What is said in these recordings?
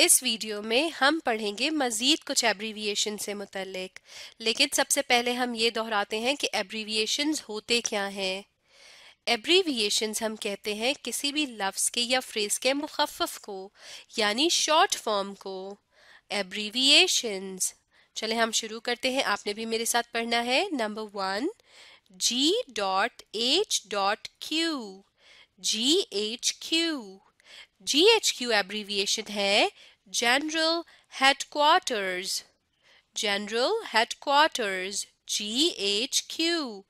इस वीडियो में हम पढ़ेंगे मज़ीद कुछ एब्रीविएशन से मुतलक लेकिन सबसे पहले हम ये दोहराते हैं कि एब्रीविएशन होते क्या हैं एब्रीविएशन हम कहते हैं किसी भी लफ्ज़ के या फ्रेज़ के मुखफ़ को यानी शॉर्ट फॉर्म को एब्रीविएशंस चले हम शुरू करते हैं आपने भी मेरे साथ पढ़ना है number one G dot H dot Q G H Q G H Q abbreviation है general headquarters general headquarters G H Q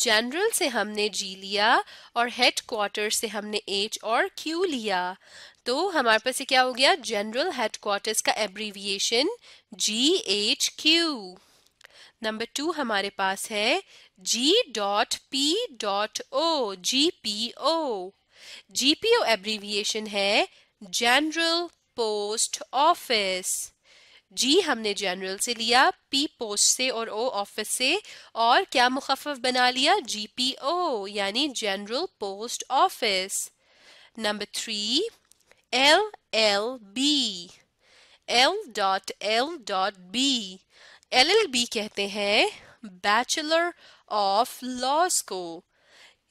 general से हमने जी लिया और हेड क्वार्टर से हमने एच और क्यू लिया तो हमारे पास क्या हो गया जनरल हेड क्वार्टर्स का abbreviation G H Q number two हमारे पास है G dot P dot O G P O G P O abbreviation है जनरल पोस्ट ऑफिस जी हमने जनरल से लिया पी पोस्ट से और ओ ऑफिस से और क्या मुखफ बना लिया जी पी ओ यानी general post office number three L L B L dot L dot B L L B कहते हैं बैचलर ऑफ लॉज को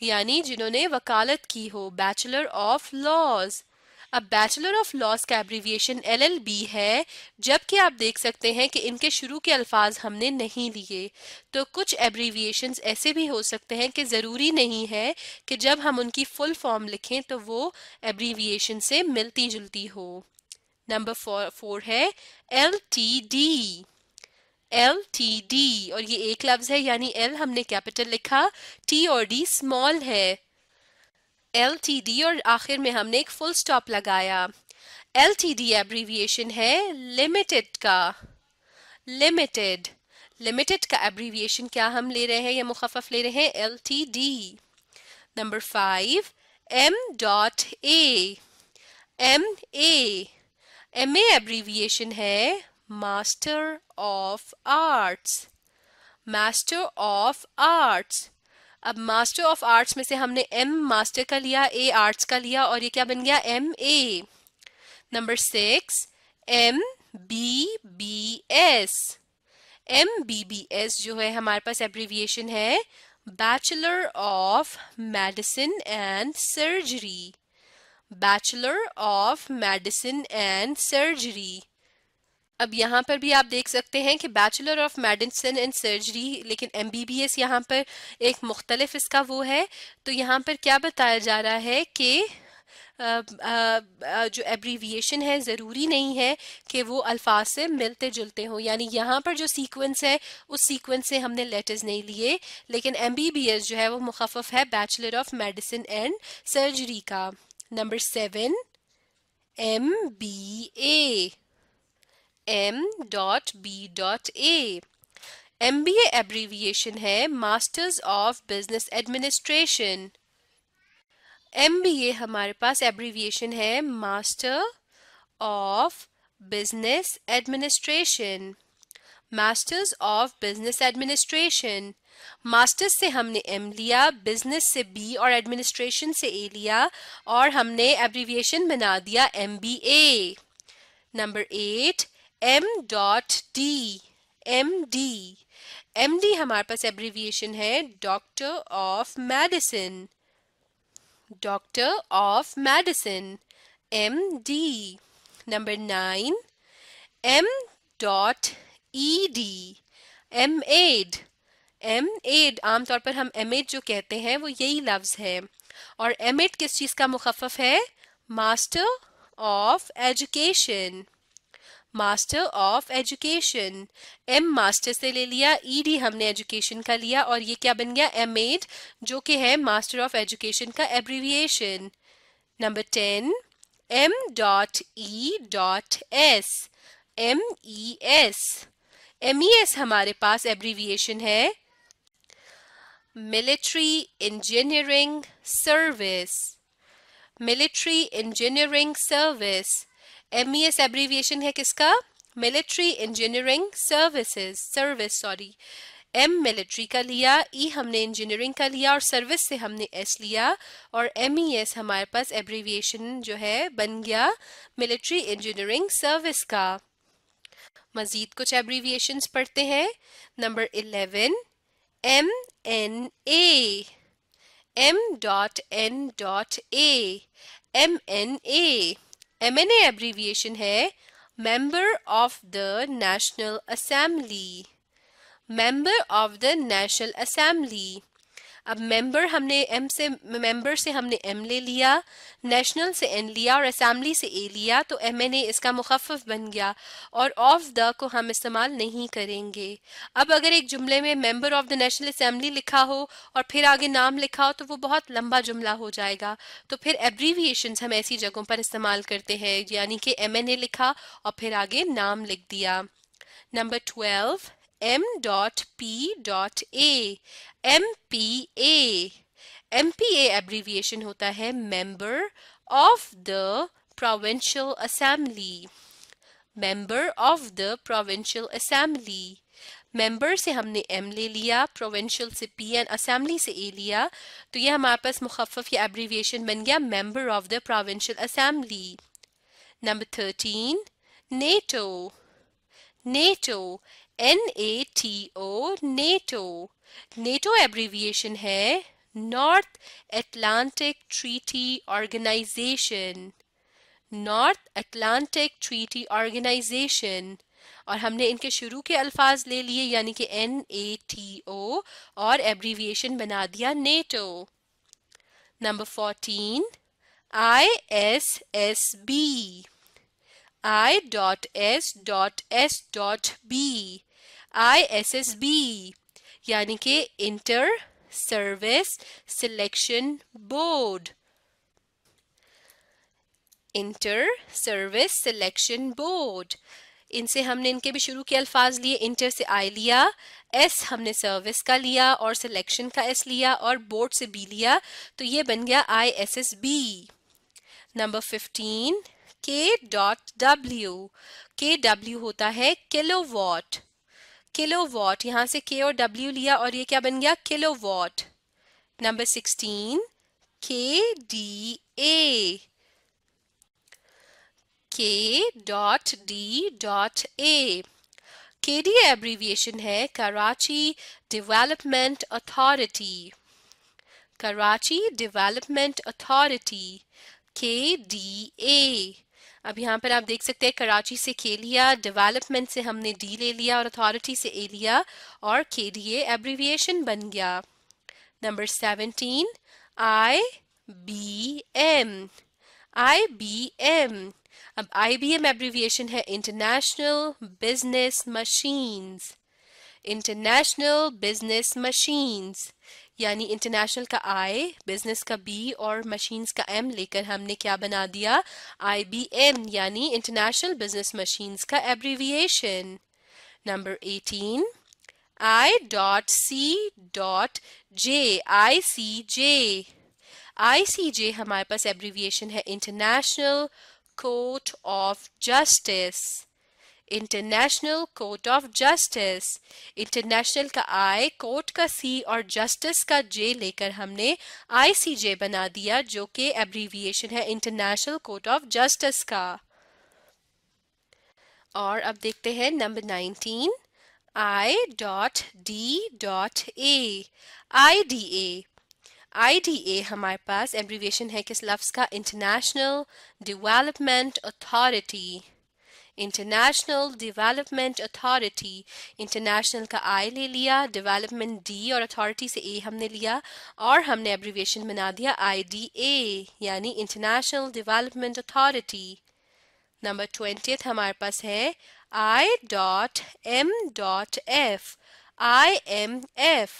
यानी जिन्होंने वकालत की हो बैचलर ऑफ लॉज अब बैचलर ऑफ लॉस का एब्रीविएशन एलएलबी है जबकि आप देख सकते हैं कि इनके शुरू के अल्फाज हमने नहीं लिए तो कुछ एब्रीविएशन ऐसे भी हो सकते हैं कि ज़रूरी नहीं है कि जब हम उनकी फुल फॉर्म लिखें तो वो एब्रीविएशन से मिलती जुलती हो नंबर फोर फोर है L T D L T D और ये एक लफ्ज़ है यानी एल हमने कैपिटल लिखा टी और डी स्मॉल है एल और आखिर में हमने एक फुल स्टॉप लगाया एल एब्रीविएशन है लिमिटेड का लिमिटेड लिमिटेड का एब्रीविएशन क्या हम ले रहे हैं या मुखफ़ ले रहे हैं L T D number five M dot A M A M A abbreviation है master of arts master of arts अब मास्टर ऑफ आर्ट्स में से हमने एम मास्टर का लिया ए आर्ट्स का लिया और ये क्या बन गया M A number six M B B S M B B S जो है हमारे पास एब्रीविएशन है bachelor of medicine and surgery bachelor of medicine and surgery अब यहाँ पर भी आप देख सकते हैं कि bachelor of medicine and surgery लेकिन एम बी बी एस यहाँ पर एक मुख्तलिफ इसका वो है तो यहाँ पर क्या बताया जा रहा है कि आ, आ, जो एब्रीविएशन है ज़रूरी नहीं है कि वो अल्फाज से मिलते जुलते हों यानी यहाँ पर जो सीक्वेंस है उस सीक्वेंस से हमने लेटर्स नहीं लिए लेकिन एम जो है वो मुखफ़ है bachelor of medicine and surgery का number seven M B A M dot B dot A M B abbreviation है masters of business administration M B A हमारे पास एब्रीविएशन है master of business administration masters of business administration masters से हमने M लिया business से B और administration से ए लिया और हमने एब्रीविएशन बना दिया M B A number eight M dot D M D M D हमारे पास एब्रीविएशन है doctor of medicine doctor of medicine M D number nine M dot E D M Ed M Ed आमतौर पर हम M add जो कहते हैं वो यही लफ्ज़ है और एम एड किस चीज़ का मुखफ़ है master of education master of education M master से ले लिया ई e डी हमने एजुकेशन का लिया और ये क्या बन गया एम एड जो कि है मास्टर ऑफ एजुकेशन का abbreviation number ten M dot E dot S M E S M E S हमारे पास एब्रीविएशन है military engineering service military engineering service M E S abbreviation है किसका military engineering services service sorry M military का लिया E e हमने engineering का लिया और सर्विस से हमने एस लिया और एम ई एस हमारे पास एब्रीविएशन जो है बन गया मिलिट्री इंजीनियरिंग सर्विस का मज़ीद कुछ एब्रीविएशन पढ़ते हैं number eleven M N A M dot N dot A M N A M N abbreviation है member of the National Assembly member of the National Assembly अब मेंबर हमने M से member से हमने एम ले लिया नेशनल से N लिया और असम्बली से ए लिया तो एम एन ए इसका मुखफ़ बन गया और ऑफ द को हम इस्तेमाल नहीं करेंगे अब अगर एक जुमले में member of the National Assembly लिखा हो और फिर आगे नाम लिखा हो तो वो बहुत लंबा जुमला हो जाएगा तो फिर एब्रीविएशन हम ऐसी जगहों पर इस्तेमाल करते हैं यानी कि एम एन ए लिखा और फिर आगे नाम लिख दिया number twelve m.p.a MPA MPA abbreviation होता है member of the provincial assembly member of the provincial assembly member से हमने एम ले लिया प्रोविंशियल से पी एंड असेंबली से ए लिया तो यह हमारे पास मुखफ़ या एब्रीविएशन बन गया member of the Provincial Assembly number thirteen NATO NATO N A T O NATO NATO abbreviation है North Atlantic Treaty Organization North Atlantic Treaty Organization और हमने इनके शुरू के अल्फाज ले लिए यानी कि एन ए टी ओ और एब्रीविएशन बना दिया NATO number fourteen I S S B I dot S dot S dot B I S S B यानी कि Inter Service Selection Board Inter Service Selection Board इनसे हमने इनके भी शुरू के अल्फाज लिए इंटर से आई लिया एस हमने सर्विस का लिया और सिलेक्शन का एस लिया और बोर्ड से बी लिया तो ये बन गया I S S B number fifteen K dot W K W होता है किलो वॉट किलो वॉट यहाँ से के और डब्ल्यू लिया और ये क्या बन गया kilowatt number sixteen K D A K dot D dot A K D abbreviation है Karachi Development Authority Karachi Development Authority K D A अब यहाँ पर आप देख सकते हैं कराची से के लिया डेवलपमेंट से हमने डी ले लिया और अथॉरिटी से ए लिया और के डी एब्रीविएशन बन गया number seventeen I B M I B M अब आई बी एम एब्रीविएशन है International Business Machines International Business Machines यानी इंटरनेशनल का आई बिजनेस का बी और मशीन्स का एम लेकर हमने क्या बना दिया आई बी एम यानी इंटरनेशनल बिजनेस मशीन्स का abbreviation number eighteen I dot C dot J I C J I C J हमारे पास एब्रीविएशन है International Court of Justice international Court of Justice international का आई कोर्ट का सी और justice का जे लेकर हमने आईसीजे बना दिया जो कि एब्रीविएशन है इंटरनेशनल कोर्ट ऑफ जस्टिस का और अब देखते हैं number nineteen I dot D dot A I D A I D A हमारे पास एब्रीविएशन है किस लफ्ज़ का International Development Authority International Development Authority international का आई ले लिया डेवलपमेंट डी और अथॉरिटी से ए हमने लिया और हमने एब्रीवेशन बना दिया आई डी ए यानी International Development Authority number twentieth हमारे पास है I dot M dot F I M F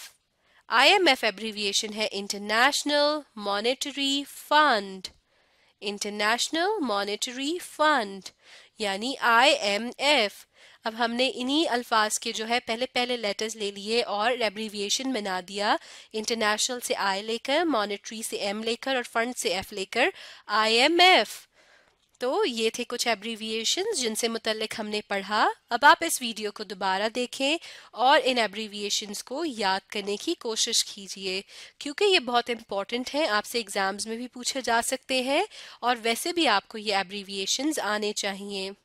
I M F abbreviation है International Monetary Fund International Monetary Fund यानी आई एम एफ अब हमने इन्हीं अल्फाज के जो है पहले पहले लेटर्स ले लिए और एब्रीविएशन बना दिया इंटरनेशनल से आई लेकर मॉनेटरी से एम लेकर और फंड से एफ लेकर आई एम एफ तो ये थे कुछ एब्रीविएशन जिनसे मुतलक हमने पढ़ा अब आप इस वीडियो को दोबारा देखें और इन एब्रीविएशंस को याद करने की कोशिश कीजिए क्योंकि ये बहुत इम्पॉर्टेंट हैं आपसे एग्ज़ाम्स में भी पूछे जा सकते हैं और वैसे भी आपको ये एब्रीविएशंस आने चाहिए